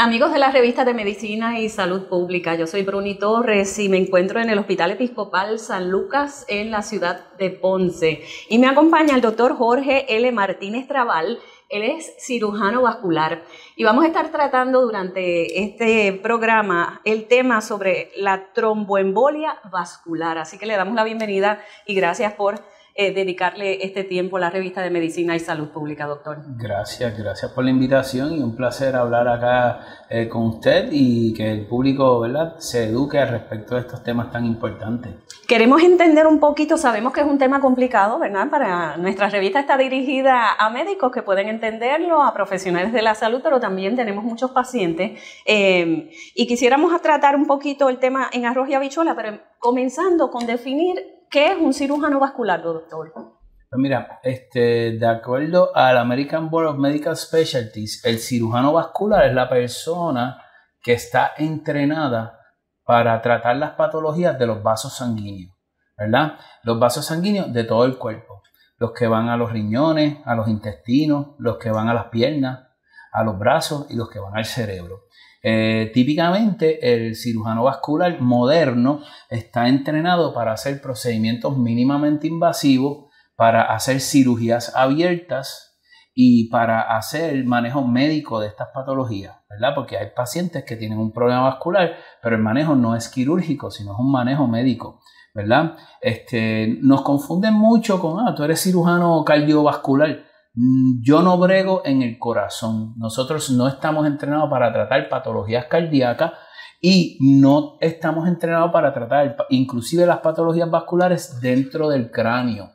Amigos de la revista de Medicina y Salud Pública, yo soy Bruni Torres y me encuentro en el Hospital Episcopal San Lucas en la ciudad de Ponce. Y me acompaña el doctor Jorge L. Martínez Trabal. Él es cirujano vascular y vamos a estar tratando durante este programa el tema sobre la tromboembolia vascular. Así que le damos la bienvenida y gracias por eh, dedicarle este tiempo a la revista de Medicina y Salud Pública, doctor. Gracias, gracias por la invitación y un placer hablar acá eh, con usted y que el público ¿verdad? se eduque respecto a estos temas tan importantes. Queremos entender un poquito, sabemos que es un tema complicado, ¿verdad? Para nuestra revista está dirigida a médicos que pueden entenderlo, a profesionales de la salud, pero también tenemos muchos pacientes. Em, y quisiéramos tratar un poquito el tema en arroz y habichuela, pero comenzando con definir ¿Qué es un cirujano vascular, doctor? Pues mira, este, de acuerdo al American Board of Medical Specialties, el cirujano vascular es la persona que está entrenada para tratar las patologías de los vasos sanguíneos, ¿verdad? Los vasos sanguíneos de todo el cuerpo, los que van a los riñones, a los intestinos, los que van a las piernas, a los brazos y los que van al cerebro. Eh, típicamente el cirujano vascular moderno está entrenado para hacer procedimientos mínimamente invasivos, para hacer cirugías abiertas y para hacer manejo médico de estas patologías, ¿verdad? Porque hay pacientes que tienen un problema vascular, pero el manejo no es quirúrgico, sino es un manejo médico. ¿verdad? Este, nos confunden mucho con, ah, tú eres cirujano cardiovascular. Mm, yo no brego en el corazón. Nosotros no estamos entrenados para tratar patologías cardíacas y no estamos entrenados para tratar inclusive las patologías vasculares dentro del cráneo.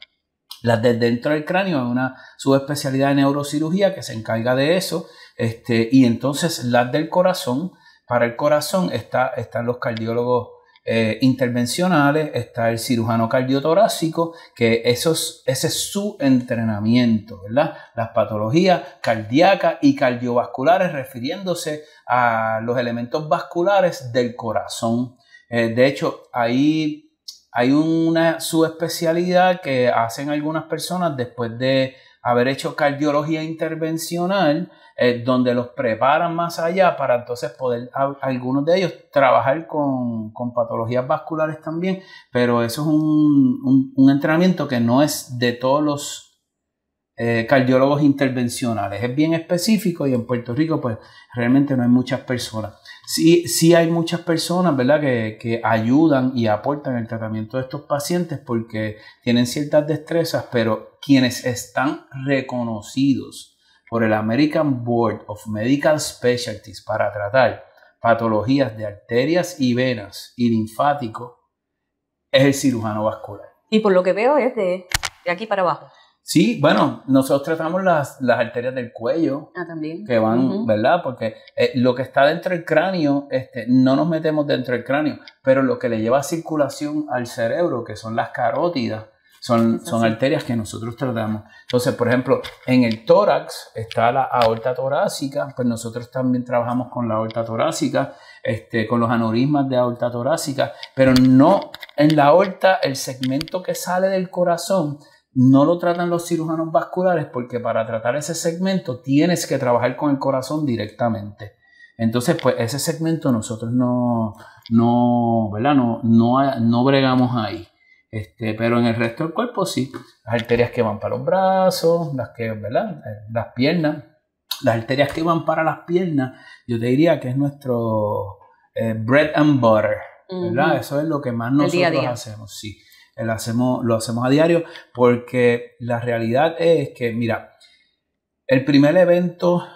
Las de dentro del cráneo es una subespecialidad de neurocirugía que se encarga de eso. Este, y entonces las del corazón, para el corazón está, están los cardiólogos eh, intervencionales, está el cirujano cardiotorácico, que ese es su entrenamiento, Las patologías cardíacas y cardiovasculares refiriéndose a los elementos vasculares del corazón. Eh, de hecho, ahí hay una subespecialidad que hacen algunas personas después de haber hecho cardiología intervencional, eh, donde los preparan más allá para entonces poder, algunos de ellos, trabajar con, patologías vasculares también, pero eso es un, entrenamiento que no es de todos los eh, cardiólogos intervencionales. Es bien específico y en Puerto Rico pues realmente no hay muchas personas. Sí, hay muchas personas ¿verdad? Que, que, ayudan y aportan el tratamiento de estos pacientes porque tienen ciertas destrezas, pero quienes están reconocidos por el American Board of Medical Specialties para tratar patologías de arterias y venas y linfático es el cirujano vascular. Y por lo que veo es de, de aquí para abajo. Sí, bueno, nosotros tratamos las, las arterias del cuello. Ah, también. Que van, ¿verdad? Porque eh, lo que está dentro del cráneo, este, no nos metemos dentro del cráneo, pero lo que le lleva circulación al cerebro, que son las carótidas, son, arterias que nosotros tratamos. Entonces, por ejemplo, en el tórax está la aorta torácica, pues nosotros también trabajamos con la aorta torácica, este, con los aneurismas de aorta torácica, pero no en la aorta, el segmento que sale del corazón, no lo tratan los cirujanos vasculares porque para tratar ese segmento tienes que trabajar con el corazón directamente. Entonces, pues ese segmento nosotros No, no, no bregamos ahí. Este, pero en el resto del cuerpo sí. Las arterias que van para los brazos, las que, ¿verdad? Eh, las piernas. Las arterias que van para las piernas, yo te diría que es nuestro eh, bread and butter, ¿verdad? Eso es lo que más nosotros hacemos, sí. hacemos, lo hacemos a diario porque la realidad es que, mira, el primer evento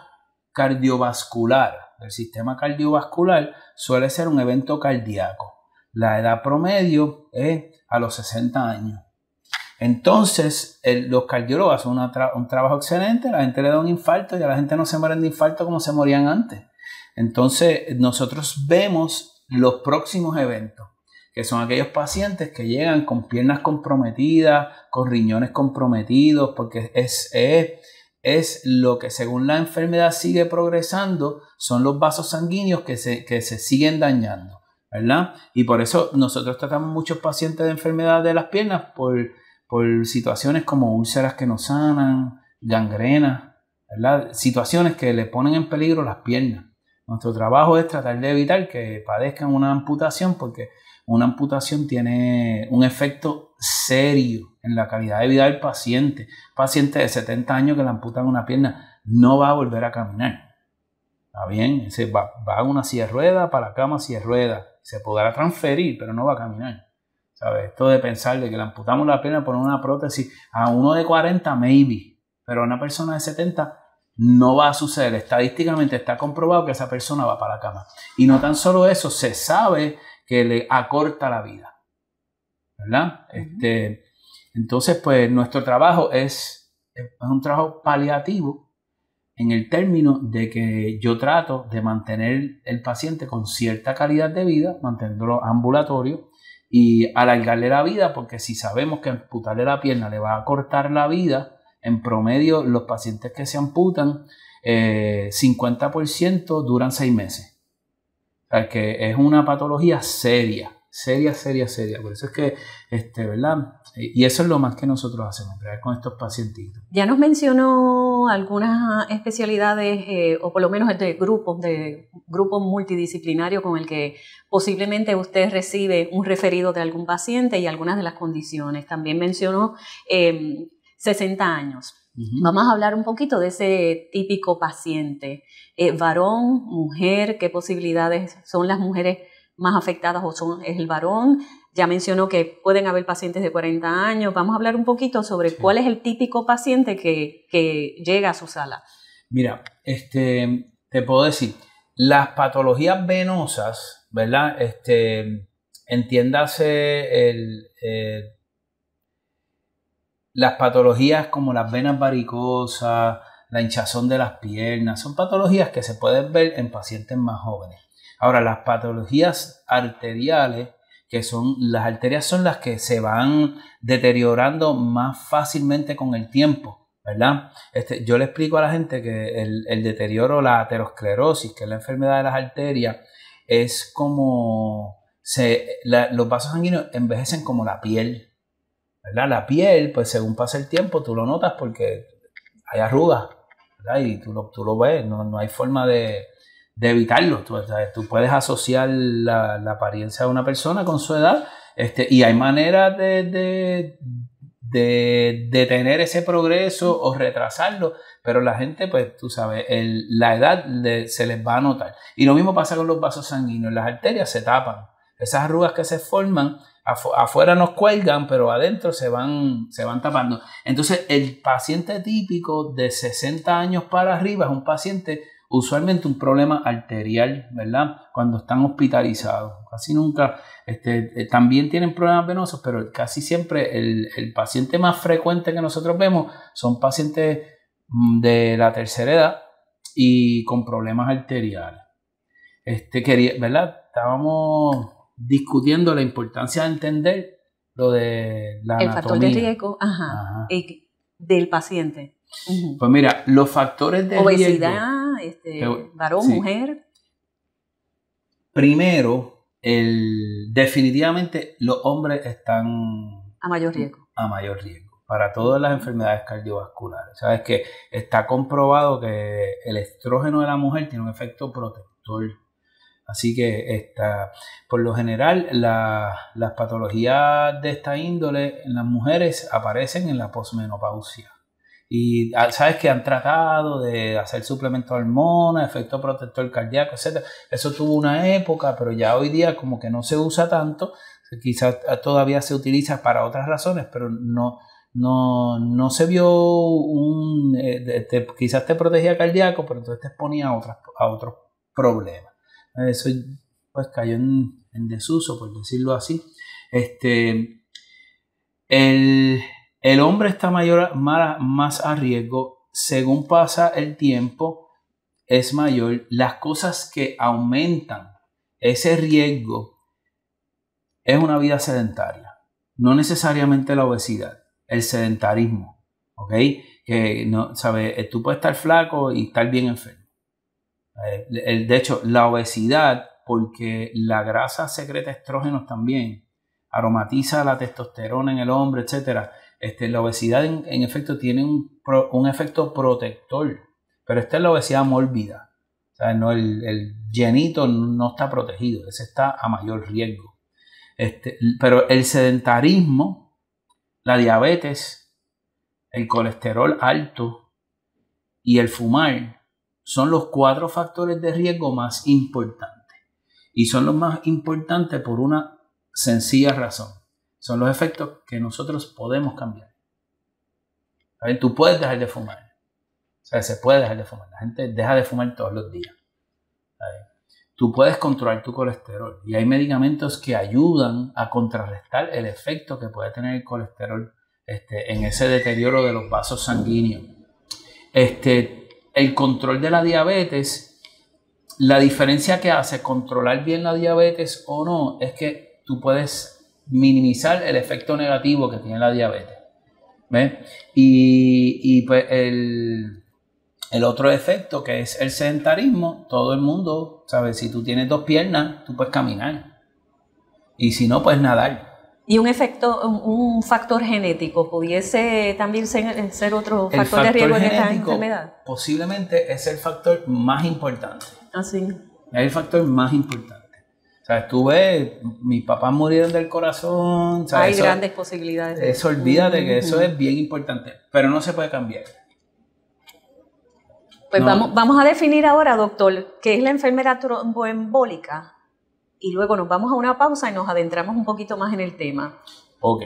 cardiovascular del sistema cardiovascular suele ser un evento cardíaco la edad promedio es a los 60 años. Entonces, los cardiólogos hacen un trabajo excelente, la gente le da un infarto y a la gente no se mueren de infarto como se morían antes. Entonces, nosotros vemos los próximos eventos, que son aquellos pacientes que llegan con piernas comprometidas, con riñones comprometidos, porque es, es, lo que según la enfermedad sigue progresando, son los vasos sanguíneos que se siguen dañando. ¿verdad? Y por eso nosotros tratamos muchos pacientes de enfermedad de las piernas por, situaciones como úlceras que no sanan, gangrenas, Situaciones que le ponen en peligro las piernas. Nuestro trabajo es tratar de evitar que padezcan una amputación porque una amputación tiene un efecto serio en la calidad de vida del paciente. Paciente de 70 años que le amputan una pierna no va a volver a caminar. Está bien, se va, va, a una silla rueda, para la cama silla de rueda. Se podrá transferir, pero no va a caminar. ¿Sabes? Esto de pensar de que le amputamos la pierna por una prótesis a uno de 40, maybe. Pero a una persona de 70 no va a suceder. Estadísticamente está comprobado que esa persona va para la cama. Y no tan solo eso, se sabe que le acorta la vida. ¿Verdad? este, entonces, pues nuestro trabajo es, es un trabajo paliativo en el término de que yo trato de mantener el paciente con cierta calidad de vida, manteniéndolo ambulatorio y alargarle la vida, porque si sabemos que amputarle la pierna le va a cortar la vida, en promedio los pacientes que se amputan, 50% eh, duran seis meses. que es una patología seria, seria, seria, seria. Por eso es que, este, ¿verdad? Y eso es lo más que nosotros hacemos, con estos pacientitos. Ya nos mencionó algunas especialidades, eh, o por lo menos este de grupos, de grupos multidisciplinarios con el que posiblemente usted recibe un referido de algún paciente y algunas de las condiciones. También mencionó 60 eh, años. Vamos a hablar un poquito de ese típico paciente, eh, varón, mujer, qué posibilidades son las mujeres más afectadas o son, es el varón. Ya mencionó que pueden haber pacientes de 40 años. Vamos a hablar un poquito sobre cuál es el típico paciente que, llega a su sala. Mira, este, te puedo decir, las patologías venosas, ¿verdad? Este, entiéndase el, eh, las patologías como las venas varicosas, la hinchazón de las piernas, son patologías que se pueden ver en pacientes más jóvenes. Ahora, las patologías arteriales, que son las arterias, son las que se van deteriorando más fácilmente con el tiempo, ¿verdad? Este, yo le explico a la gente que el, deterioro, la aterosclerosis, que es la enfermedad de las arterias, es como los vasos sanguíneos envejecen como la piel. ¿verdad? La piel, pues según pasa el tiempo, tú lo notas porque hay arrugas, ¿verdad? Y tú lo, tú ves, no hay forma de, de evitarlo. Tú, puedes asociar la, apariencia de una persona con su edad este, y hay maneras de, de, detener ese progreso o retrasarlo, pero la gente, pues tú sabes, la edad se les va a notar. Y lo mismo pasa con los vasos sanguíneos, las arterias se tapan, esas arrugas que se forman afuera nos cuelgan, pero adentro se van, se van tapando. Entonces, el paciente típico de 60 años para arriba es un paciente usualmente un problema arterial, ¿verdad? Cuando están hospitalizados, casi nunca, este, eh, también tienen problemas venosos, pero casi siempre el, paciente más frecuente que nosotros vemos son pacientes mm, de la tercera edad y con problemas arteriales. Este, quería, ¿verdad? Estábamos discutiendo la importancia de entender lo de la El factor de riesgo, ajá, eh, del paciente. Pues mira, los factores de Obesidad, este, ¿Varón, mujer? Primero, el, definitivamente los hombres están... A mayor riesgo. A mayor riesgo, para todas las enfermedades cardiovasculares. Sabes que está comprobado que el estrógeno de la mujer tiene un efecto protector. Así que está por lo general las patologías de esta índole en las mujeres aparecen en la posmenopausia. Y ah, sabes que han tratado de hacer suplementos de hormonas, efecto protector cardíaco, etc. Eso tuvo una época, pero ya hoy día como que no se usa tanto, quizás ah, todavía se utiliza para otras razones, pero no, no, se vio un... Eh, quizás te protegía cardíaco, pero entonces te exponía a, otras, a otros problemas. Eso pues cayó en, en desuso, por decirlo así. Este, el, el hombre está mayor, más, a riesgo, según pasa el tiempo, es mayor. Las cosas que aumentan ese riesgo es una vida sedentaria, no necesariamente la obesidad, el sedentarismo, ¿ok? Que no, ¿sabes? Eh, tú puedes estar flaco y estar bien enfermo. Eh, de hecho, la obesidad, porque la grasa secreta estrógenos también, aromatiza la testosterona en el hombre, etcétera este, la obesidad en, efecto tiene un, efecto protector, pero esta es la obesidad mórbida. el, llenito no está protegido, ese está a mayor riesgo. Este, pero el sedentarismo, la diabetes, el colesterol alto y el fumar son los cuatro factores de riesgo más importantes. Y son los más importantes por una sencilla razón son los efectos que nosotros podemos cambiar. Tú puedes dejar de fumar. O sea, se puede dejar de fumar. La gente deja de fumar todos los días. Tú puedes controlar tu colesterol. Y hay medicamentos que ayudan a contrarrestar el efecto que puede tener el colesterol este, en ese deterioro de los vasos sanguíneos. Este, el control de la diabetes, la diferencia que hace controlar bien la diabetes o no, es que tú puedes minimizar el efecto negativo que tiene la diabetes. Y, pues el, otro efecto que es el sedentarismo, todo el mundo, sabe, Si tú tienes dos piernas, tú puedes caminar. Y si no, puedes nadar. Y un efecto, un factor genético, pudiese también ser, otro factor, de riesgo en esta enfermedad. Posiblemente es el factor más importante. Así. Ah, es el factor más importante. O sea, estuve, mis papás murieron del corazón. Hay grandes posibilidades. Eso olvídate que eso es bien importante, pero no se puede cambiar. Pues vamos, vamos a definir ahora, doctor, qué es la enfermedad tromboembólica y luego nos vamos a una pausa y nos adentramos un poquito más en el tema. Ok,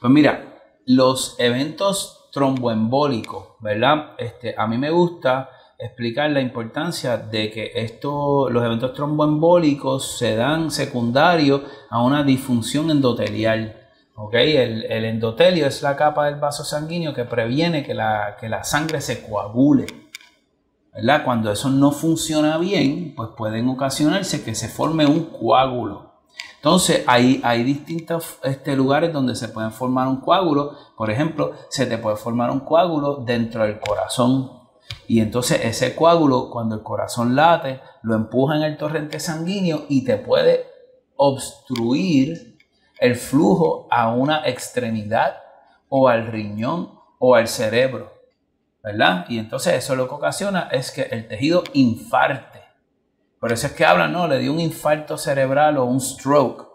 pues mira, los eventos tromboembólicos, ¿verdad? Este, a mí me gusta explicar la importancia de que esto, los eventos tromboembólicos se dan secundario a una disfunción endotelial. ¿okay? El, endotelio es la capa del vaso sanguíneo que previene que la, la sangre se coagule. ¿verdad? Cuando eso no funciona bien, pues pueden ocasionarse que se forme un coágulo. Entonces, hay, hay distintos este, lugares donde se pueden formar un coágulo. Por ejemplo, se te puede formar un coágulo dentro del corazón. Y entonces ese coágulo, cuando el corazón late, lo empuja en el torrente sanguíneo y te puede obstruir el flujo a una extremidad o al riñón o al cerebro. ¿Verdad? Y entonces eso lo que ocasiona es que el tejido infarte. Por eso es que hablan, no, le dio un infarto cerebral o un stroke.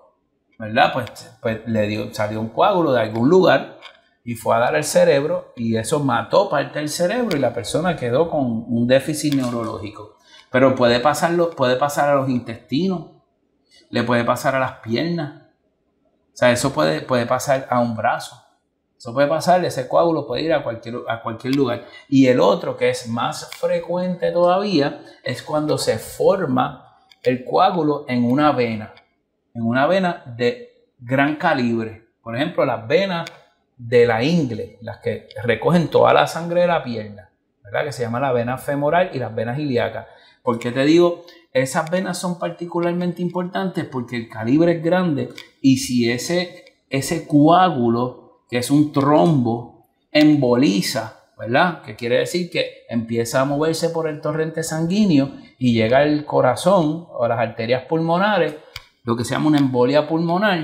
¿Verdad? Pues, pues le dio, salió un coágulo de algún lugar y fue a dar al cerebro y eso mató parte del cerebro y la persona quedó con un déficit neurológico. Pero puede, puede pasar a los intestinos, le puede pasar a las piernas, o sea, eso puede, puede pasar a un brazo, eso puede pasar, ese coágulo puede ir a cualquier, a cualquier lugar. Y el otro que es más frecuente todavía es cuando se forma el coágulo en una vena, en una vena de gran calibre. Por ejemplo, las venas de la ingle, las que recogen toda la sangre de la pierna, ¿verdad? que se llama la vena femoral y las venas ilíacas. ¿Por qué te digo? Esas venas son particularmente importantes porque el calibre es grande y si ese, ese coágulo, que es un trombo, emboliza, ¿verdad? Que quiere decir que empieza a moverse por el torrente sanguíneo y llega al corazón o a las arterias pulmonares, lo que se llama una embolia pulmonar,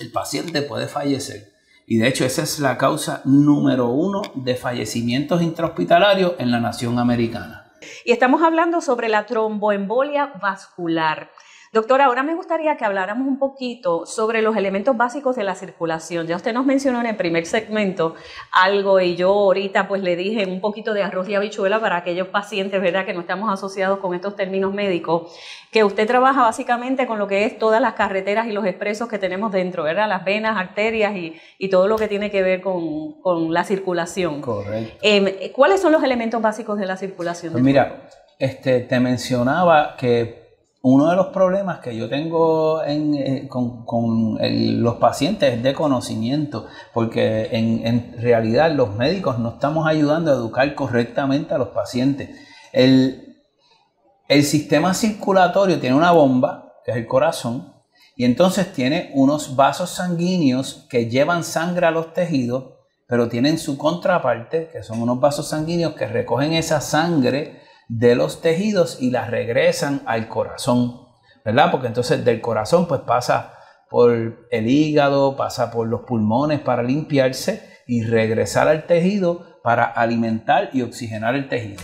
el paciente puede fallecer. Y de hecho esa es la causa número uno de fallecimientos intrahospitalarios en la nación americana. Y estamos hablando sobre la tromboembolia vascular. Doctora, ahora me gustaría que habláramos un poquito sobre los elementos básicos de la circulación. Ya usted nos mencionó en el primer segmento algo y yo ahorita pues le dije un poquito de arroz y habichuela para aquellos pacientes, ¿verdad?, que no estamos asociados con estos términos médicos, que usted trabaja básicamente con lo que es todas las carreteras y los expresos que tenemos dentro, ¿verdad?, las venas, arterias y, todo lo que tiene que ver con, la circulación. Correcto. Em, ¿Cuáles son los elementos básicos de la circulación? Pues mira, este, te mencionaba que uno de los problemas que yo tengo eh, con, los pacientes es de conocimiento, porque en, realidad los médicos no estamos ayudando a educar correctamente a los pacientes. el sistema circulatorio tiene una bomba, que es el corazón, y entonces tiene unos vasos sanguíneos que llevan sangre a los tejidos, pero tienen su contraparte, que son unos vasos sanguíneos que recogen esa sangre de los tejidos y las regresan al corazón, ¿verdad? Porque entonces del corazón pues pasa por el hígado, pasa por los pulmones para limpiarse y regresar al tejido para alimentar y oxigenar el tejido.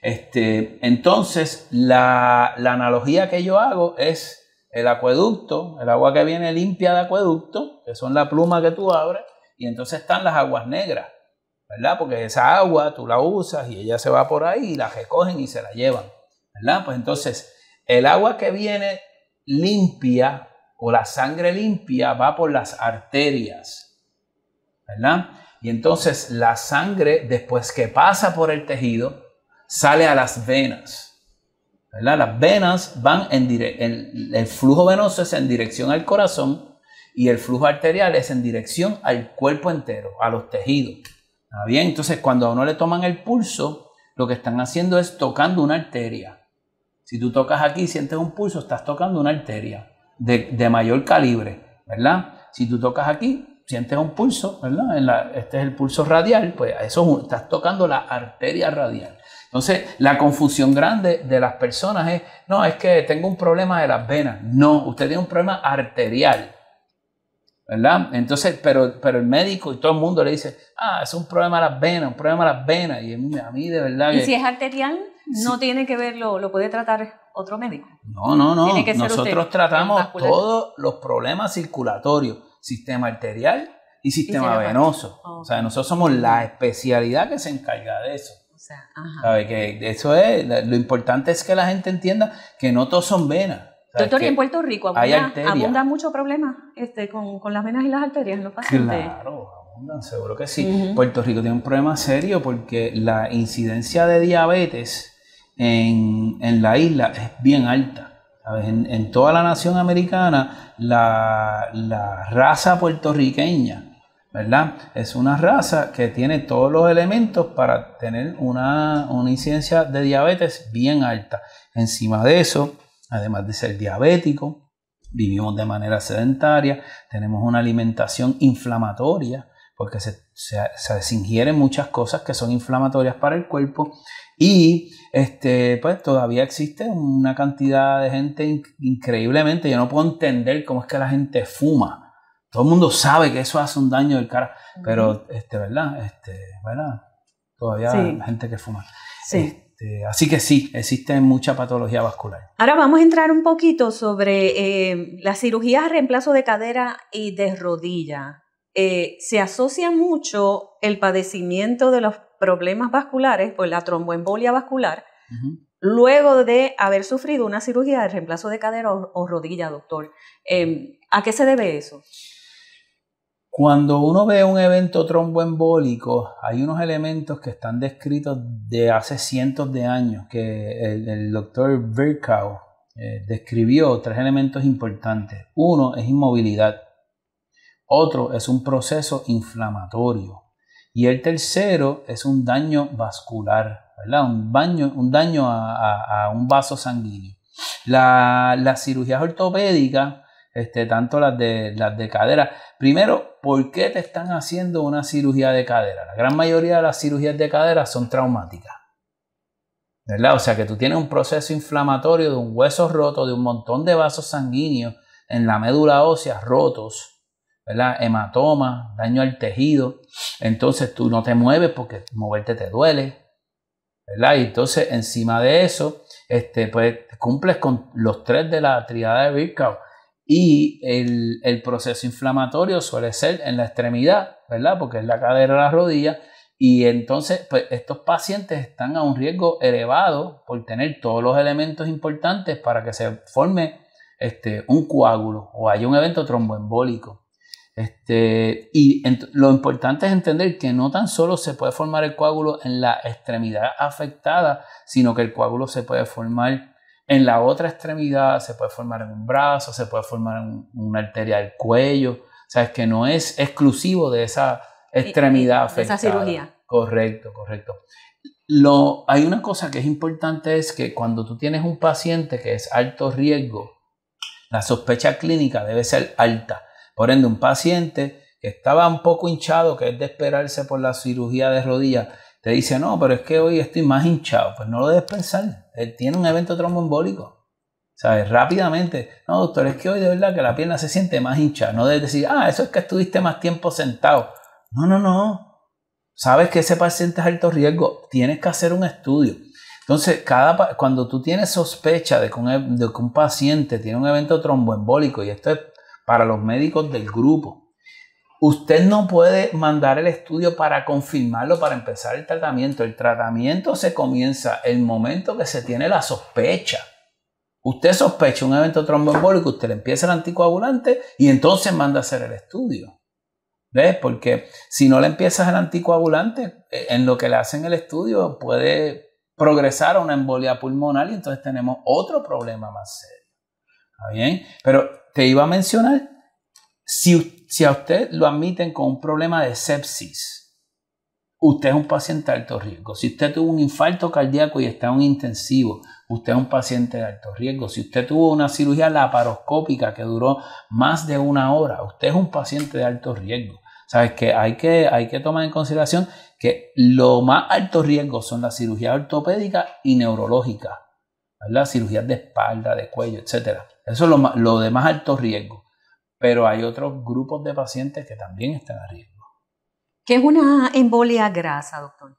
Este, entonces, la, la analogía que yo hago es el acueducto, el agua que viene limpia de acueducto, que son la pluma que tú abres, y entonces están las aguas negras. ¿verdad? Porque esa agua tú la usas y ella se va por ahí y la recogen y se la llevan, ¿verdad? Pues entonces, el agua que viene limpia o la sangre limpia va por las arterias, ¿verdad? Y entonces la sangre, después que pasa por el tejido, sale a las venas, ¿verdad? Las venas van en el, el flujo venoso es en dirección al corazón y el flujo arterial es en dirección al cuerpo entero, a los tejidos bien? Entonces, cuando a uno le toman el pulso, lo que están haciendo es tocando una arteria. Si tú tocas aquí sientes un pulso, estás tocando una arteria de, mayor calibre, ¿verdad? Si tú tocas aquí, sientes un pulso, ¿verdad? este es el pulso radial, pues eso estás tocando la arteria radial. Entonces, la confusión grande de las personas es, no, es que tengo un problema de las venas. No, usted tiene un problema arterial. ¿verdad? Entonces, pero, pero el médico y todo el mundo le dice, ah, es un problema de las venas, un problema de las venas, y a mí de verdad... ¿Y si es arterial? No tiene que verlo, lo puede tratar otro médico. No, no, no. Nosotros tratamos todos los problemas circulatorios, sistema arterial y sistema venoso. Ah, o sea, nosotros somos la especialidad que se encarga de eso. O sea, ajá. ¿Sabe? Que eso es, lo importante es que la gente entienda que no todos son venas. Doctor, y en Puerto Rico abunda, abunda mucho problema este, con, las venas y las arterias en los pacientes. Claro, abundan, seguro que sí. Puerto Rico tiene un problema serio porque la incidencia de diabetes en, la isla es bien alta. En, toda la nación americana, la, raza puertorriqueña, ¿verdad? Es una raza que tiene todos los elementos para tener una, una incidencia de diabetes bien alta. Encima de eso, además de ser diabético, vivimos de manera sedentaria, tenemos una alimentación inflamatoria, porque se, se, ingieren muchas cosas que son inflamatorias para el cuerpo y este, pues todavía existe una cantidad de gente increíblemente, yo no puedo entender cómo es que la gente fuma. Todo el mundo sabe que eso hace un daño del cara, pero este, ¿verdad? Este, ¿verdad? Todavía hay gente que fuma. Sí. Este, así que sí, existe mucha patología vascular. Ahora vamos a entrar un poquito sobre la eh, las cirugías de reemplazo de cadera y de rodilla. Eh, se asocia mucho el padecimiento de los problemas vasculares, o pues la tromboembolia vascular, luego de haber sufrido una cirugía de reemplazo de cadera o, rodilla, doctor. Em, ¿A qué se debe eso? Cuando uno ve un evento tromboembólico, hay unos elementos que están descritos de hace cientos de años que el, doctor Virchow eh, describió tres elementos importantes. Uno es inmovilidad, otro es un proceso inflamatorio y el tercero es un daño vascular, Un, daño a, un vaso sanguíneo. La, cirugía ortopédica, este, tanto las de, las de cadera. Primero, ¿por qué te están haciendo una cirugía de cadera? La gran mayoría de las cirugías de cadera son traumáticas. ¿Verdad? O sea que tú tienes un proceso inflamatorio de un hueso roto, de un montón de vasos sanguíneos en la médula ósea rotos, ¿verdad? Hematoma, daño al tejido. Entonces tú no te mueves porque moverte te duele, ¿verdad? Y entonces encima de eso, este, pues cumples con los tres de la triada de Birka y el, proceso inflamatorio suele ser en la extremidad, ¿verdad? Porque es la cadera de la rodilla. Y entonces, pues estos pacientes están a un riesgo elevado por tener todos los elementos importantes para que se forme este, un coágulo o haya un evento tromboembólico. Este, y lo importante es entender que no tan solo se puede formar el coágulo en la extremidad afectada, sino que el coágulo se puede formar en la otra extremidad se puede formar en un brazo, se puede formar en una arteria del cuello. O sea, es que no es exclusivo de esa extremidad esa cirugía. Correcto, correcto. hay una cosa que es importante es que cuando tú tienes un paciente que es alto riesgo, la sospecha clínica debe ser alta. Por ende, un paciente que estaba un poco hinchado, que es de esperarse por la cirugía de rodilla, te dice, no, pero es que hoy estoy más hinchado, pues no lo debes pensar. tiene un evento tromboembólico. ¿Sabes? Rápidamente. No, doctor, es que hoy de verdad que la pierna se siente más hinchada. No debes decir, ah, eso es que estuviste más tiempo sentado. No, no, no. Sabes que ese paciente es alto riesgo. Tienes que hacer un estudio. Entonces, cada, cuando tú tienes sospecha de que, de que un paciente tiene un evento tromboembólico, y esto es para los médicos del grupo, Usted no puede mandar el estudio para confirmarlo, para empezar el tratamiento. El tratamiento se comienza el momento que se tiene la sospecha. Usted sospecha un evento tromboembólico, usted le empieza el anticoagulante y entonces manda a hacer el estudio. ¿Ves? Porque si no le empiezas el anticoagulante, eh, en lo que le hacen el estudio puede progresar a una embolia pulmonar y entonces tenemos otro problema más serio. ¿Está bien? Pero te iba a mencionar si, a usted lo admiten con un problema de sepsis, usted es un paciente de alto riesgo. Si usted tuvo un infarto cardíaco y está en un intensivo, usted es un paciente de alto riesgo. Si usted tuvo una cirugía laparoscópica que duró más de una hora, usted es un paciente de alto riesgo. ¿Sabes que hay, que hay que tomar en consideración que lo más alto riesgo son las cirugías ortopédica y neurológica, las Cirugías de espalda, de cuello, etc. Eso es lo, lo de más alto riesgo pero hay otros grupos de pacientes que también están a riesgo. ¿Qué es una embolia grasa, doctor?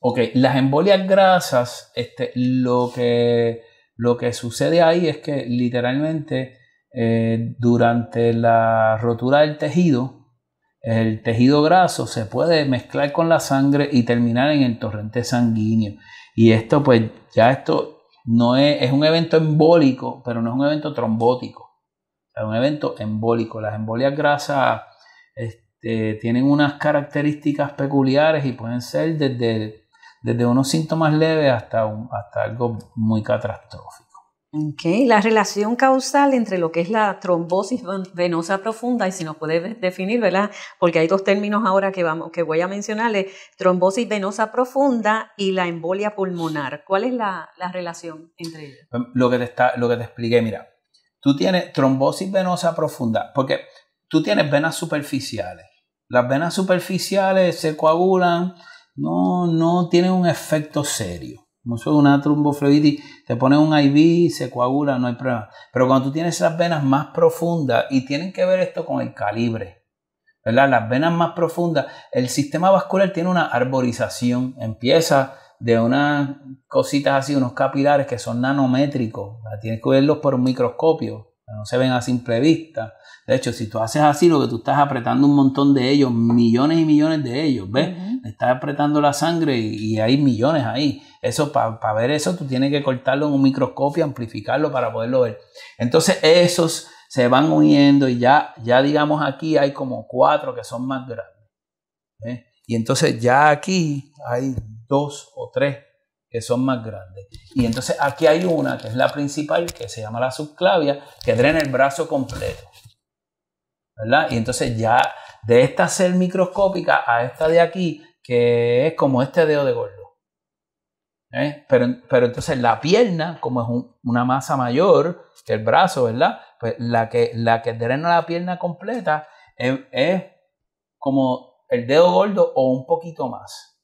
Ok, las embolias grasas, este, lo, que, lo que sucede ahí es que literalmente eh, durante la rotura del tejido, el tejido graso se puede mezclar con la sangre y terminar en el torrente sanguíneo. Y esto, pues, ya esto no es un evento embólico, pero no es un evento trombótico un evento embólico. Las embolias grasas este, tienen unas características peculiares y pueden ser desde, desde unos síntomas leves hasta, hasta algo muy catastrófico. Okay. La relación causal entre lo que es la trombosis venosa profunda, y si nos puedes definir, ¿verdad? Porque hay dos términos ahora que, vamos, que voy a mencionarles, trombosis venosa profunda y la embolia pulmonar. ¿Cuál es la, relación entre ellas? Lo que, está, lo que te expliqué, mira, Tú tienes trombosis venosa profunda, porque tú tienes venas superficiales. Las venas superficiales se coagulan, no, no tienen un efecto serio. Como es una tromboflebitis, te pones un IV, se coagula, no hay problema. Pero cuando tú tienes las venas más profundas, y tienen que ver esto con el calibre, ¿verdad? Las venas más profundas, el sistema vascular tiene una arborización, empieza de unas cositas así, unos capilares que son nanométricos. tienes que verlos por un microscopio, no se ven a simple vista. De hecho, si tú haces así, lo que tú estás apretando un montón de ellos, millones y millones de ellos, ves Estás apretando la sangre y, hay millones ahí. Eso, para ver eso, tú tienes que cortarlo en un microscopio, amplificarlo para poderlo ver. Entonces, esos se van uniendo y ya, ya digamos aquí hay como cuatro que son más grandes. ¿ves? Y entonces ya aquí hay dos o tres que son más grandes. Y entonces aquí hay una que es la principal, que se llama la subclavia, que drena el brazo completo. ¿Verdad? Y entonces ya de esta ser microscópica a esta de aquí, que es como este dedo de gordo. ¿eh? Pero, entonces la pierna, como es una masa mayor que el brazo, ¿verdad? Pues la que, la que drena la pierna completa es como el dedo gordo o un poquito más.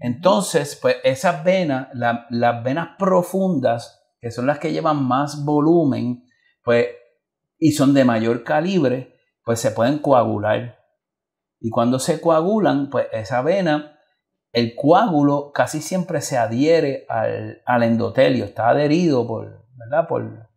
Entonces, pues esas venas, las venas profundas, que son las que llevan más volumen, pues, y son de mayor calibre, pues se pueden coagular. Y cuando se coagulan, pues esa vena, el coágulo casi siempre se adhiere al, al endotelio, está adherido por, ¿verdad? Por,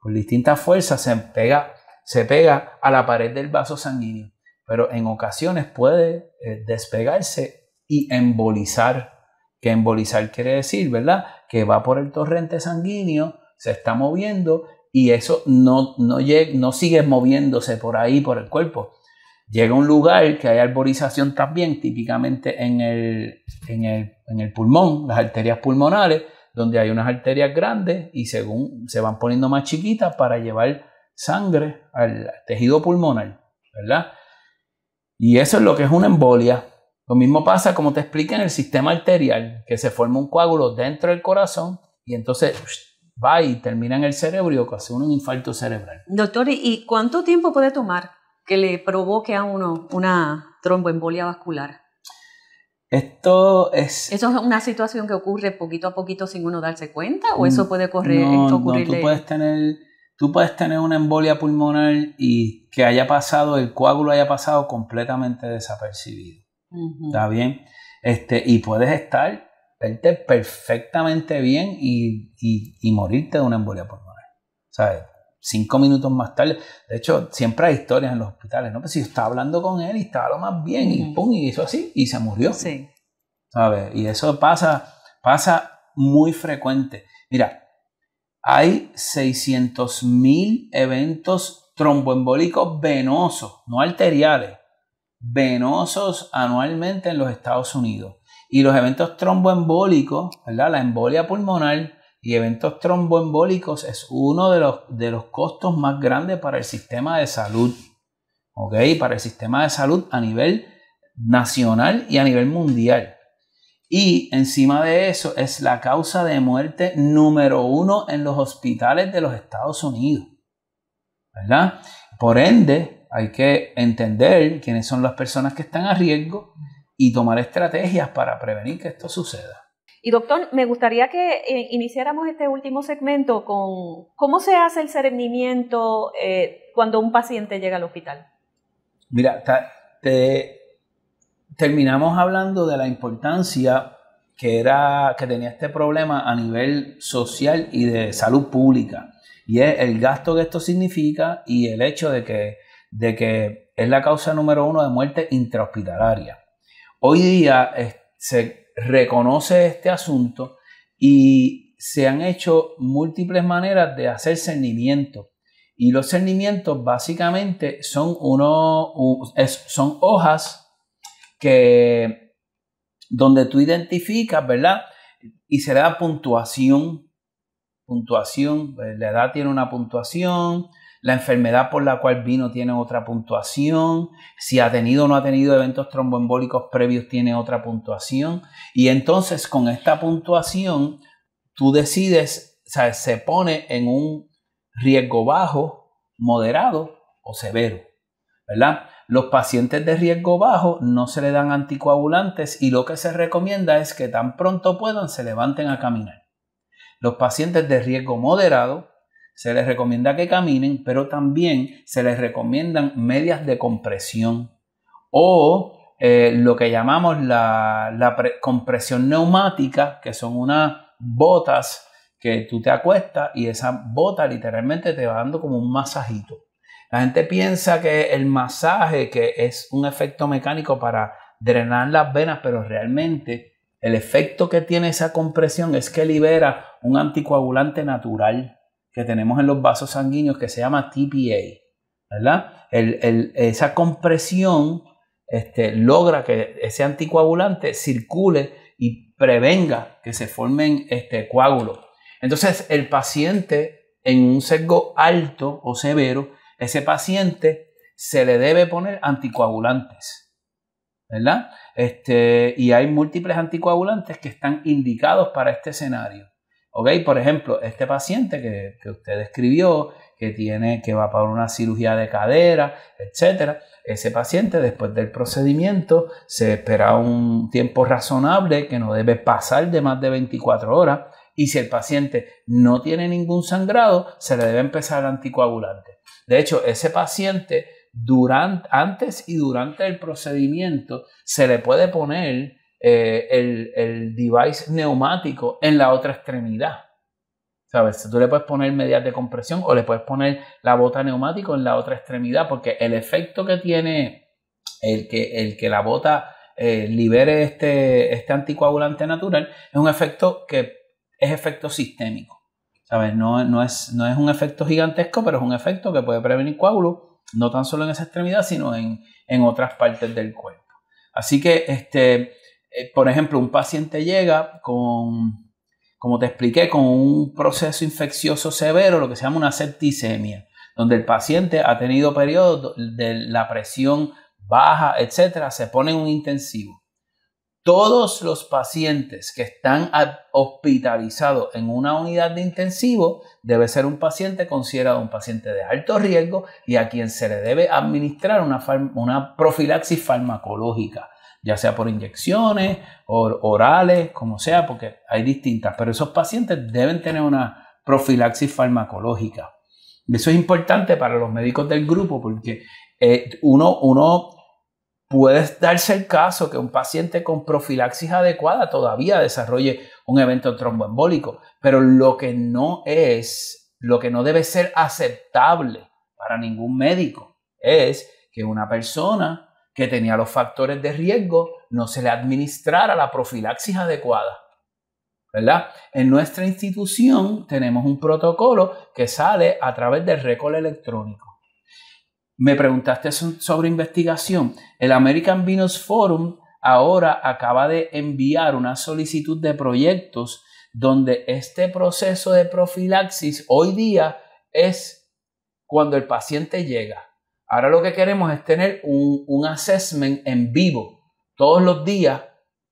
por distintas fuerzas, se pega, se pega a la pared del vaso sanguíneo, pero en ocasiones puede eh, despegarse y embolizar. Que embolizar quiere decir, ¿verdad? Que va por el torrente sanguíneo, se está moviendo y eso no, no, no sigue moviéndose por ahí, por el cuerpo. Llega a un lugar que hay arborización también, típicamente en el, en el, en el pulmón, las arterias pulmonares, donde hay unas arterias grandes y según se van poniendo más chiquitas para llevar sangre al tejido pulmonar, ¿verdad? Y eso es lo que es una embolia. Lo mismo pasa, como te expliqué, en el sistema arterial, que se forma un coágulo dentro del corazón y entonces va y termina en el cerebro y ocasiona un infarto cerebral. Doctor, ¿y cuánto tiempo puede tomar que le provoque a uno una tromboembolia vascular? Esto es... ¿Eso es una situación que ocurre poquito a poquito sin uno darse cuenta o mm, eso puede correr, no, no, tú tener... Tú puedes tener una embolia pulmonar y que haya pasado, el coágulo haya pasado completamente desapercibido. ¿Está bien? Este, y puedes estar, verte perfectamente bien y, morirte de una embolia pulmonar. ¿Sabes? Cinco minutos más tarde. De hecho, siempre hay historias en los hospitales, ¿no? Pues si estaba hablando con él y estaba lo más bien y pum, y hizo así y se murió. Sí. ¿Sabes? Y eso pasa, pasa muy frecuente. Mira, hay 600.000 eventos tromboembólicos venosos, no arteriales, venosos anualmente en los Estados Unidos. Y los eventos tromboembólicos, ¿verdad? la embolia pulmonar y eventos tromboembólicos es uno de los, de los costos más grandes para el sistema de salud. ¿Ok? Para el sistema de salud a nivel nacional y a nivel mundial. Y encima de eso es la causa de muerte número uno en los hospitales de los Estados Unidos. ¿Verdad? Por ende, hay que entender quiénes son las personas que están a riesgo y tomar estrategias para prevenir que esto suceda. Y doctor, me gustaría que eh, iniciáramos este último segmento con cómo se hace el cernimiento eh, cuando un paciente llega al hospital. Mira, terminamos hablando de la importancia que, era, que tenía este problema a nivel social y de salud pública. Y es el gasto que esto significa y el hecho de que de que es la causa número uno de muerte intrahospitalaria. Hoy día se reconoce este asunto y se han hecho múltiples maneras de hacer cernimiento. Y los cernimientos básicamente son, uno, son hojas que donde tú identificas, ¿verdad? Y se le da puntuación, puntuación, eh, la edad tiene una puntuación, la enfermedad por la cual vino tiene otra puntuación, si ha tenido o no ha tenido eventos tromboembólicos previos tiene otra puntuación. Y entonces con esta puntuación tú decides, o sea, se pone en un riesgo bajo, moderado o severo, ¿verdad? Los pacientes de riesgo bajo no se le dan anticoagulantes y lo que se recomienda es que tan pronto puedan se levanten a caminar. Los pacientes de riesgo moderado se les recomienda que caminen, pero también se les recomiendan medias de compresión o eh, lo que llamamos la, la compresión neumática, que son unas botas que tú te acuestas y esa bota literalmente te va dando como un masajito. La gente piensa que el masaje, que es un efecto mecánico para drenar las venas, pero realmente el efecto que tiene esa compresión es que libera un anticoagulante natural que tenemos en los vasos sanguíneos que se llama TPA, esa compresión este, logra que ese anticoagulante circule y prevenga que se formen este, coágulos. Entonces, el paciente en un sesgo alto o severo, ese paciente se le debe poner anticoagulantes, este, y hay múltiples anticoagulantes que están indicados para este escenario. ¿Ok? Por ejemplo, este paciente que, usted describió, que tiene que va para una cirugía de cadera, etcétera. Ese paciente después del procedimiento se espera un tiempo razonable que no debe pasar de más de 24 horas y si el paciente no tiene ningún sangrado, se le debe empezar el anticoagulante. De hecho, ese paciente durante, antes y durante el procedimiento se le puede poner eh, el, device neumático en la otra extremidad. ¿Sabes? Tú le puedes poner medias de compresión o le puedes poner la bota neumático en la otra extremidad porque el efecto que tiene el que, el que la bota eh, libere este, este anticoagulante natural es un efecto que es efecto sistémico. ¿Sabes? No, es, no es un efecto gigantesco, pero es un efecto que puede prevenir coágulos, no tan solo en esa extremidad, sino en, en otras partes del cuerpo. Así que este, eh, por ejemplo, un paciente llega con, como te expliqué, con un proceso infeccioso severo, lo que se llama una septicemia, donde el paciente ha tenido periodos de la presión baja, etcétera, se pone en un intensivo. Todos los pacientes que están hospitalizados en una unidad de intensivo debe ser un paciente considerado un paciente de alto riesgo y a quien se le debe administrar una profilaxis farmacológica ya sea por inyecciones, o orales, como sea, porque hay distintas, pero esos pacientes deben tener una profilaxis farmacológica. Eso es importante para los médicos del grupo porque eh, uno, uno puede darse el caso que un paciente con profilaxis adecuada todavía desarrolle un evento tromboembólico, pero lo que no es, lo que no debe ser aceptable para ningún médico es que una persona que tenía los factores de riesgo, no se le administrara la profilaxis adecuada. ¿verdad? En nuestra institución tenemos un protocolo que sale a través del récord electrónico. Me preguntaste sobre investigación. El American Venus Forum ahora acaba de enviar una solicitud de proyectos donde este proceso de profilaxis hoy día es cuando el paciente llega. Ahora lo que queremos es tener un, assessment en vivo todos los días.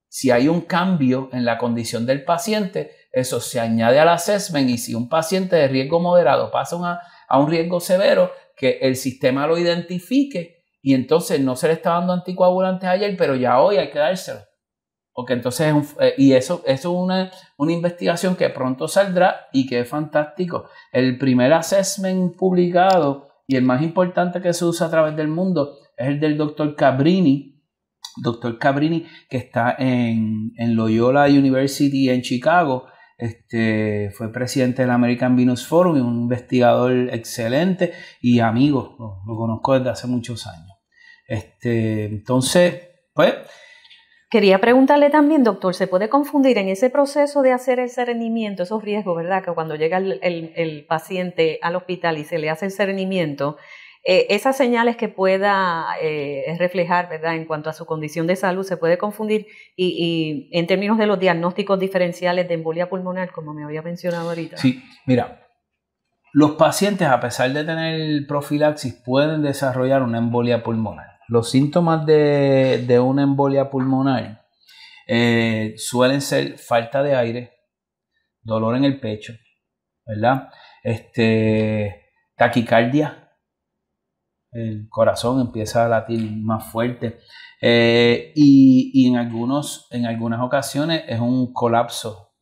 Si hay un cambio en la condición del paciente, eso se añade al assessment y si un paciente de riesgo moderado pasa a un riesgo severo, que el sistema lo identifique y entonces no se le está dando anticoagulantes ayer, pero ya hoy hay que dárselo. entonces, eh, y eso, es una, una, investigación que pronto saldrá y que es fantástico. El primer assessment publicado y el más importante que se usa a través del mundo es el del doctor Cabrini, doctor Cabrini que está en, Loyola University en Chicago. Este, fue presidente del American Venus Forum y un investigador excelente y amigo, lo, conozco desde hace muchos años. Este, entonces, pues Quería preguntarle también, doctor, ¿se puede confundir en ese proceso de hacer el cernimiento, esos riesgos, verdad? Que cuando llega el, paciente al hospital y se le hace el cernimiento, eh, esas señales que pueda eh, reflejar, ¿verdad? En cuanto a su condición de salud, se puede confundir y, en términos de los diagnósticos diferenciales de embolia pulmonar, como me había mencionado ahorita. Sí, mira, los pacientes, a pesar de tener profilaxis, pueden desarrollar una embolia pulmonar los síntomas de, una embolia pulmonar eh, suelen ser falta de aire, dolor en el pecho, ¿verdad? Este, taquicardia, el corazón empieza a latir más fuerte eh, y, en, algunos, en algunas ocasiones es un colapso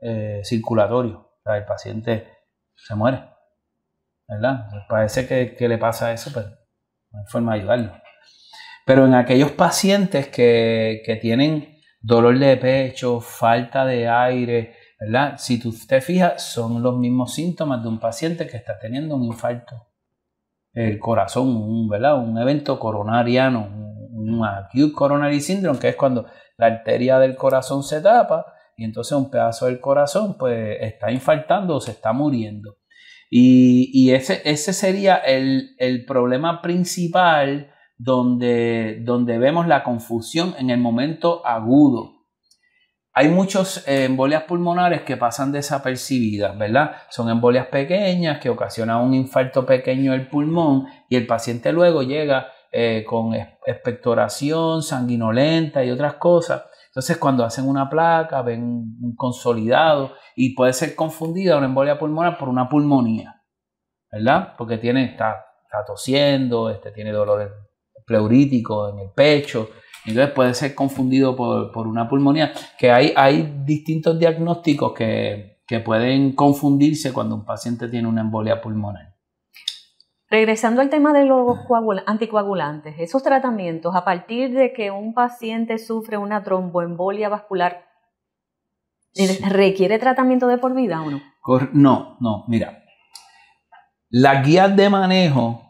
eh, circulatorio, el paciente se muere, Parece que, que le pasa eso, pero no hay forma de ayudarlo. Pero en aquellos pacientes que, tienen dolor de pecho, falta de aire, ¿verdad? Si tú te fijas, son los mismos síntomas de un paciente que está teniendo un infarto. El corazón, un, ¿verdad? Un evento coronariano, un, acute coronary syndrome, que es cuando la arteria del corazón se tapa y entonces un pedazo del corazón pues está infartando o se está muriendo. Y, ese, sería el, el problema principal donde, donde vemos la confusión en el momento agudo. Hay muchas eh, embolias pulmonares que pasan desapercibidas, ¿verdad? Son embolias pequeñas que ocasionan un infarto pequeño del pulmón y el paciente luego llega eh, con expectoración sanguinolenta y otras cosas. Entonces, cuando hacen una placa, ven un consolidado y puede ser confundida una embolia pulmonar por una pulmonía, ¿verdad? Porque tiene, está, tosiendo, este, tiene dolor pleurítico, en el pecho. Entonces puede ser confundido por, una pulmonía. Que hay, hay distintos diagnósticos que, pueden confundirse cuando un paciente tiene una embolia pulmonar. Regresando al tema de los anticoagulantes, esos tratamientos, a partir de que un paciente sufre una tromboembolia vascular, ¿requiere tratamiento de por vida o no? No, no, mira. la guía de manejo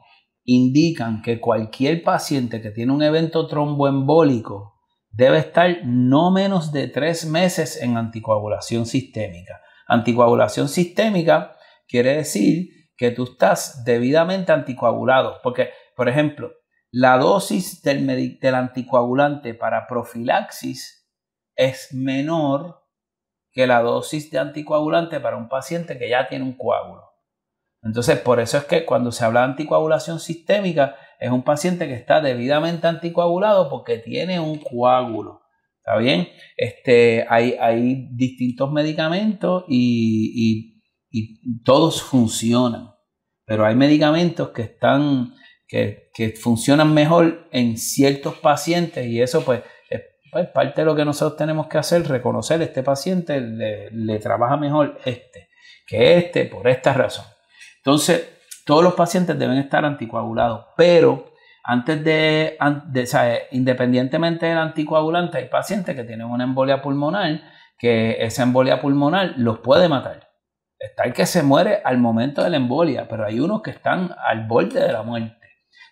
indican que cualquier paciente que tiene un evento tromboembólico debe estar no menos de tres meses en anticoagulación sistémica. Anticoagulación sistémica quiere decir que tú estás debidamente anticoagulado, porque, por ejemplo, la dosis del, del anticoagulante para profilaxis es menor que la dosis de anticoagulante para un paciente que ya tiene un coágulo. Entonces, por eso es que cuando se habla de anticoagulación sistémica, es un paciente que está debidamente anticoagulado porque tiene un coágulo. ¿Está bien? Este, hay, distintos medicamentos y, todos funcionan. Pero hay medicamentos que están. Que, funcionan mejor en ciertos pacientes y eso pues es pues, parte de lo que nosotros tenemos que hacer, reconocer este paciente le, le trabaja mejor este que este por esta razón. Entonces, todos los pacientes deben estar anticoagulados, pero antes de, independientemente del anticoagulante, hay pacientes que tienen una embolia pulmonar, que esa embolia pulmonar los puede matar. Está el que se muere al momento de la embolia, pero hay unos que están al borde de la muerte.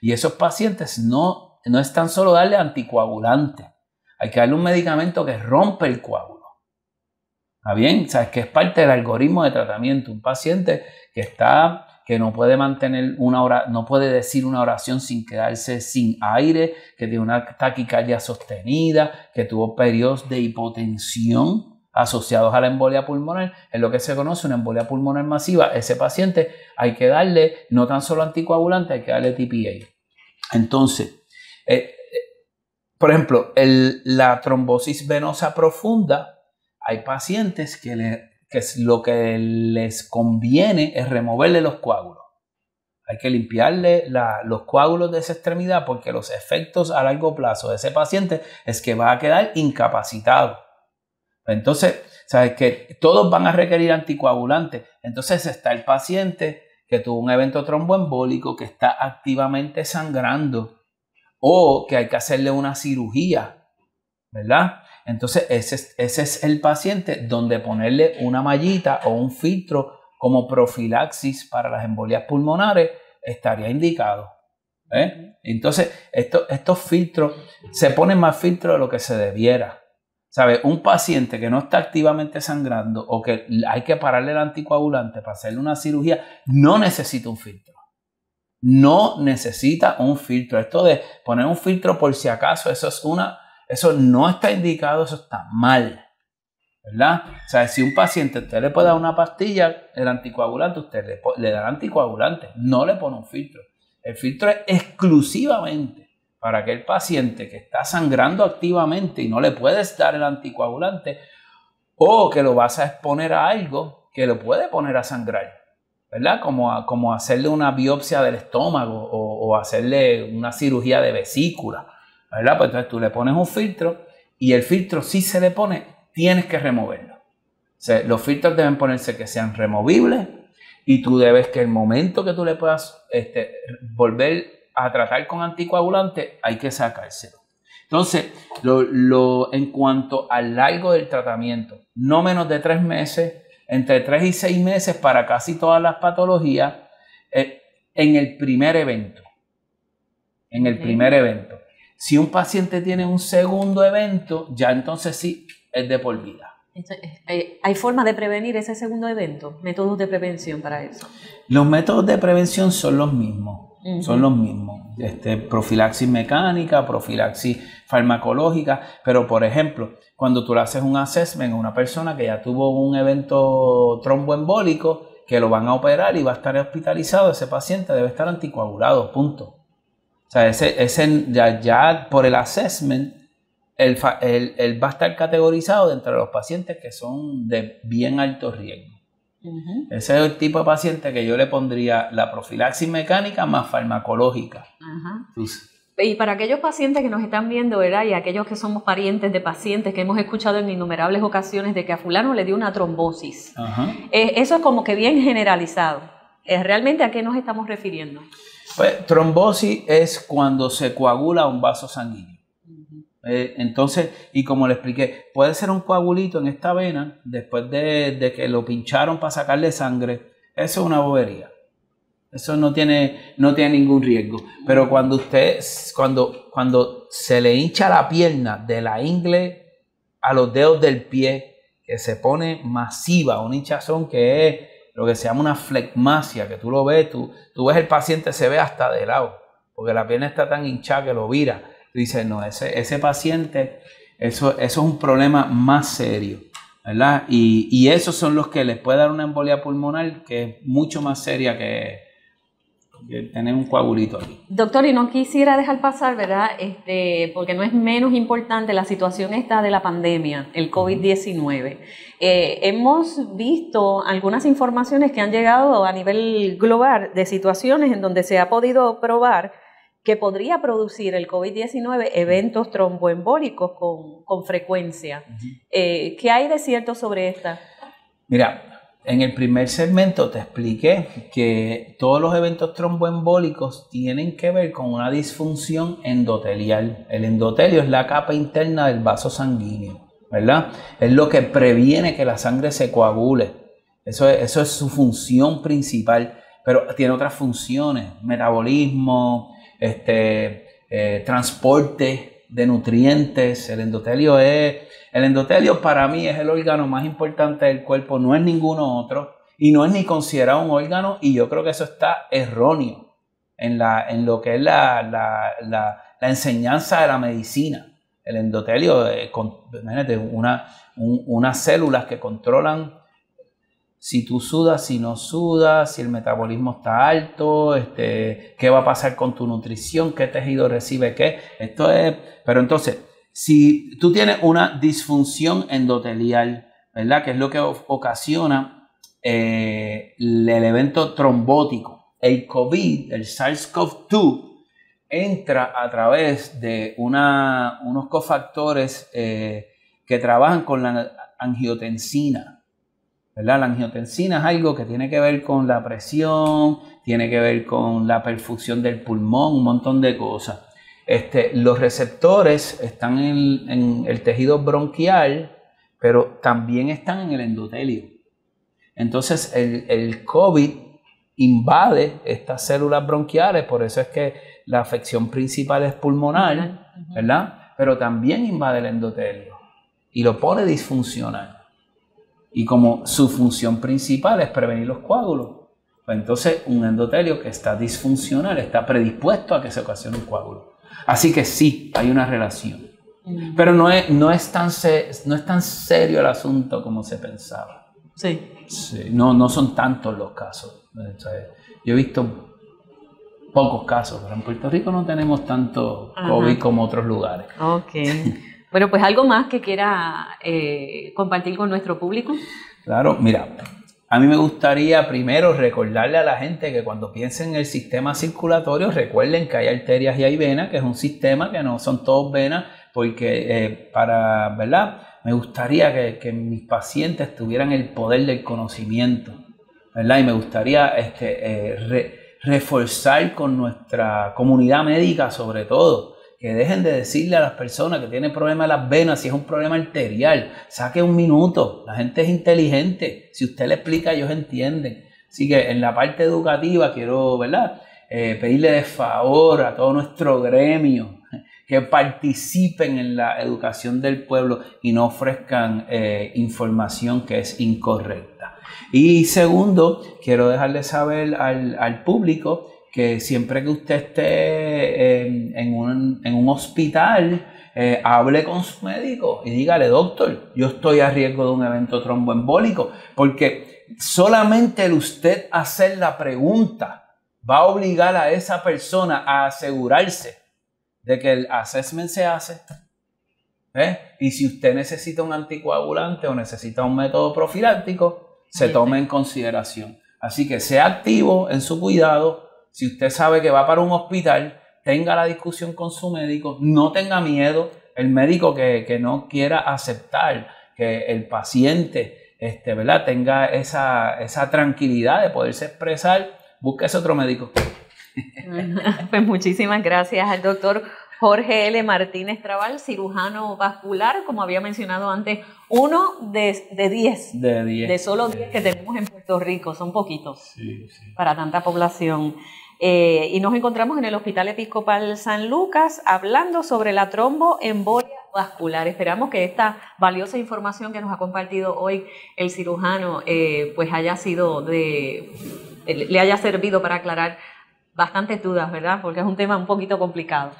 Y esos pacientes no, no es tan solo darle anticoagulante, hay que darle un medicamento que rompe el coágulo. ¿Está bien? O sea, es que es parte del algoritmo de tratamiento. Un paciente que está que no puede mantener una hora, no puede decir una oración sin quedarse sin aire, que tiene una taquicardia sostenida, que tuvo periodos de hipotensión asociados a la embolia pulmonar, es lo que se conoce una embolia pulmonar masiva. Ese paciente hay que darle no tan solo anticoagulante, hay que darle TPA. Entonces, eh, eh, por ejemplo, la trombosis venosa profunda, hay pacientes que le que lo que les conviene es removerle los coágulos. Hay que limpiarle los coágulos de esa extremidad porque los efectos a largo plazo de ese paciente es que va a quedar incapacitado. Entonces, sabes que todos van a requerir anticoagulantes. Entonces está el paciente que tuvo un evento tromboembólico que está activamente sangrando o que hay que hacerle una cirugía, ¿verdad? Entonces, ese es, el paciente donde ponerle una mallita o un filtro como profilaxis para las embolias pulmonares estaría indicado. ¿eh? Entonces, estos filtros se ponen más filtros de lo que se debiera. ¿Sabe? Un paciente que no está activamente sangrando o que hay que pararle el anticoagulante para hacerle una cirugía, no necesita un filtro. No necesita un filtro. Esto de poner un filtro por si acaso, eso es una eso no está indicado, eso está mal. ¿Verdad? O sea, si un paciente usted le puede dar una pastilla, el anticoagulante, usted le, da el anticoagulante, no le pone un filtro. El filtro es exclusivamente para aquel paciente que está sangrando activamente y no le puedes dar el anticoagulante o que lo vas a exponer a algo que lo puede poner a sangrar, ¿verdad? Como, como hacerle una biopsia del estómago o hacerle una cirugía de vesícula ¿verdad? Pues entonces tú le pones un filtro y el filtro si se le pone, tienes que removerlo. los filtros deben ponerse que sean removibles y tú debes que el momento que tú le puedas este, volver a tratar con anticoagulante, hay que sacárselo. Entonces, lo, en cuanto al largo del tratamiento, no menos de tres meses, entre tres y seis meses para casi todas las patologías, eh, en el primer evento. En el primer evento. Si un paciente tiene un segundo evento, ya entonces sí es de por vida. Eh, ¿Hay formas de prevenir ese segundo evento? ¿Métodos de prevención para eso? Los métodos de prevención son los mismos. Son los mismos. Este, profilaxis mecánica, profilaxis farmacológica, pero por ejemplo, cuando tú le haces un assessment a una persona que ya tuvo un evento tromboembólico, que lo van a operar y va a estar hospitalizado, ese paciente debe estar anticoagulado, punto. O sea, ese, ya, por el assessment, él, va a estar categorizado dentro de los pacientes que son de bien alto riesgo. Ese es el tipo de paciente que yo le pondría la profilaxis mecánica más farmacológica. Y para aquellos pacientes que nos están viendo, ¿verdad? Y aquellos que somos parientes de pacientes que hemos escuchado en innumerables ocasiones de que a fulano le dio una trombosis. Eh, eso es como que bien generalizado. Eh, ¿Realmente a qué nos estamos refiriendo? Pues, trombosis es cuando se coagula un vaso sanguíneo. Eh, entonces, y como le expliqué, puede ser un coagulito en esta vena después de, que lo pincharon para sacarle sangre. Eso es una bobería. Eso no tiene, no tiene ningún riesgo. Pero cuando usted, cuando, cuando se le hincha la pierna de la ingle a los dedos del pie, que se pone masiva, un hinchazón que es lo que se llama una flegmasia, que tú lo ves, tú, tú ves el paciente, se ve hasta de lado, porque la pierna está tan hinchada que lo vira. Dice, no, ese, ese paciente, eso, es un problema más serio, ¿verdad? Y, y esos son los que les puede dar una embolia pulmonar que es mucho más seria que, tener un coagulito aquí. Doctor, y no quisiera dejar pasar, ¿verdad? Este, porque no es menos importante la situación esta de la pandemia, el COVID-19. Eh, hemos visto algunas informaciones que han llegado a nivel global de situaciones en donde se ha podido probar que podría producir el COVID-19 eventos tromboembólicos con, con frecuencia. Eh, ¿Qué hay de cierto sobre esta? Mira, en el primer segmento te expliqué que todos los eventos tromboembólicos tienen que ver con una disfunción endotelial. El endotelio es la capa interna del vaso sanguíneo, ¿verdad? Es lo que previene que la sangre se coagule. Eso es, su función principal, pero tiene otras funciones, metabolismo, este, eh, transporte, de nutrientes. El endotelio es, el endotelio para mí es el órgano más importante del cuerpo, no es ninguno otro y no es ni considerado un órgano y yo creo que eso está erróneo en, la, en lo que es la, la, la enseñanza de la medicina. El endotelio, es eh, una, unas células que controlan si tú sudas, si no sudas, si el metabolismo está alto, este, qué va a pasar con tu nutrición, qué tejido recibe qué. Esto es, pero entonces, si tú tienes una disfunción endotelial, ¿verdad? Que es lo que ocasiona eh, el evento trombótico. El COVID, el SARS-CoV-2, entra a través de unos cofactores eh, que trabajan con la angiotensina la angiotensina es algo que tiene que ver con la presión, tiene que ver con la perfusión del pulmón, un montón de cosas. Este, los receptores están en, el tejido bronquial, pero también están en el endotelio. Entonces el, COVID invade estas células bronquiales, por eso es que la afección principal es pulmonar, ¿verdad? Pero también invade el endotelio y lo pone disfuncional y como su función principal es prevenir los coágulos. Pues entonces un endotelio que está disfuncional está predispuesto a que se ocasione un coágulo. Así que sí, hay una relación. Mm. Pero no es, no es, tan, no es tan serio el asunto como se pensaba. Sí. no, no son tantos los casos. yo he visto pocos casos, pero en Puerto Rico no tenemos tanto COVID como otros lugares. Ok. Bueno, pues algo más que quiera eh, compartir con nuestro público. Claro, mira, a mí me gustaría primero recordarle a la gente que cuando piensen en el sistema circulatorio, recuerden que hay arterias y hay venas, que es un sistema que no son todos venas, porque eh, para, ¿verdad? Me gustaría que, mis pacientes tuvieran el poder del conocimiento, ¿verdad? Y me gustaría este, eh, reforzar con nuestra comunidad médica sobre todo que dejen de decirle a las personas que tienen problemas de las venas, si es un problema arterial, saque un minuto, la gente es inteligente, si usted le explica ellos entienden. Así que en la parte educativa quiero, ¿verdad? Eh, pedirle de favor a todo nuestro gremio que participen en la educación del pueblo y no ofrezcan eh, información que es incorrecta. Y segundo, quiero dejarle saber al, al público que siempre que usted esté em, en, un, hospital, eh, hable con su médico y dígale, doctor, yo estoy a riesgo de un evento tromboembólico, porque solamente el usted hacer la pregunta va a obligar a esa persona a asegurarse de que el assessment se hace. ¿eh? Y si usted necesita un anticoagulante o necesita un método profiláctico, se tome en consideración. Así que sea activo en su cuidado, si usted sabe que va para un hospital, tenga la discusión con su médico, no tenga miedo, el médico que, no quiera aceptar que el paciente este, ¿verdad? tenga esa, esa tranquilidad de poderse expresar, búsquese otro médico. Pues muchísimas gracias al doctor Jorge L. Martínez Trabal, cirujano vascular, como había mencionado antes, uno de, de diez. De diez. De solo diez que tenemos en Puerto Rico, son poquitos sí, sí. para tanta población. Eh, y nos encontramos en el Hospital Episcopal San Lucas hablando sobre la tromboembolia vascular. Esperamos que esta valiosa información que nos ha compartido hoy el cirujano eh, pues haya sido de, le haya servido para aclarar bastantes dudas, ¿verdad? Porque es un tema un poquito complicado.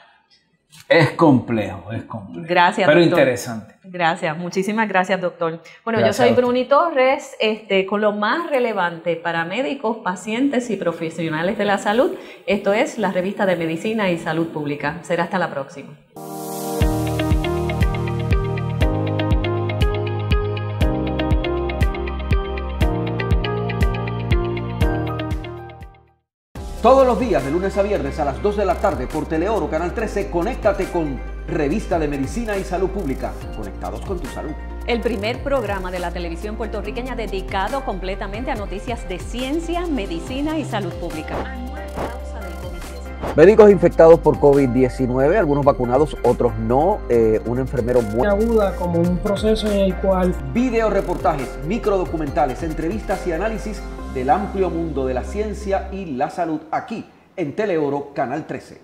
Es complejo, es complejo. Gracias, Pero interesante. Gracias, muchísimas gracias, doctor. Bueno, yo soy Bruni Torres, este, con lo más relevante para médicos, pacientes y profesionales de la salud. Esto es la revista de Medicina y Salud Pública. Será hasta la próxima. Todos los días, de lunes a viernes a las 2 de la tarde por Teleoro Canal 13, conéctate con Revista de Medicina y Salud Pública, conectados con tu salud. El primer programa de la televisión puertorriqueña dedicado completamente a noticias de ciencia, medicina y salud pública. Médicos infectados por COVID-19, algunos vacunados, otros no. Eh, un enfermero muy aguda como un proceso en el cual... Video reportajes, microdocumentales, entrevistas y análisis del amplio mundo de la ciencia y la salud aquí en Teleoro Canal 13.